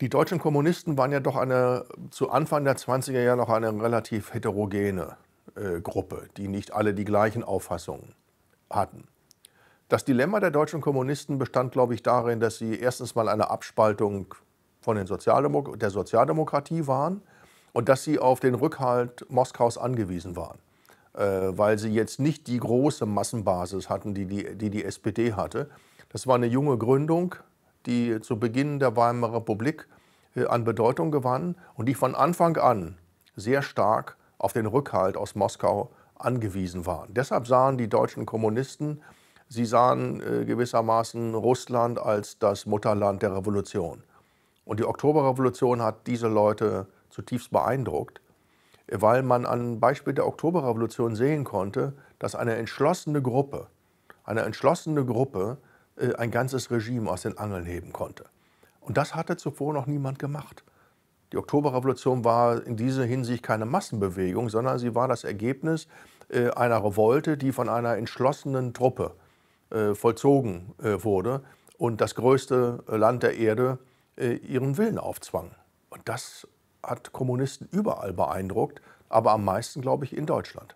Die deutschen Kommunisten waren ja doch eine, zu Anfang der 20er Jahre noch eine relativ heterogene äh, Gruppe, die nicht alle die gleichen Auffassungen hatten. Das Dilemma der deutschen Kommunisten bestand, glaube ich, darin, dass sie erstens mal eine Abspaltung von den Sozialdemok der Sozialdemokratie waren und dass sie auf den Rückhalt Moskaus angewiesen waren, äh, weil sie jetzt nicht die große Massenbasis hatten, die die, die die SPD hatte. Das war eine junge Gründung, die zu Beginn der Weimarer Republik äh, an Bedeutung gewannen und die von Anfang an sehr stark auf den Rückhalt aus Moskau angewiesen waren. Deshalb sahen die deutschen Kommunisten, sie sahen äh, gewissermaßen Russland als das Mutterland der Revolution. Und die Oktoberrevolution hat diese Leute zutiefst beeindruckt, äh, weil man an Beispiel der Oktoberrevolution sehen konnte, dass eine entschlossene Gruppe, eine entschlossene Gruppe äh, ein ganzes Regime aus den Angeln heben konnte. Und das hatte zuvor noch niemand gemacht. Die Oktoberrevolution war in dieser Hinsicht keine Massenbewegung, sondern sie war das Ergebnis äh, einer Revolte, die von einer entschlossenen Truppe äh, vollzogen wurde und das größte Land der Erde ihren Willen aufzwang. Und das hat Kommunisten überall beeindruckt, aber am meisten, glaube ich, in Deutschland.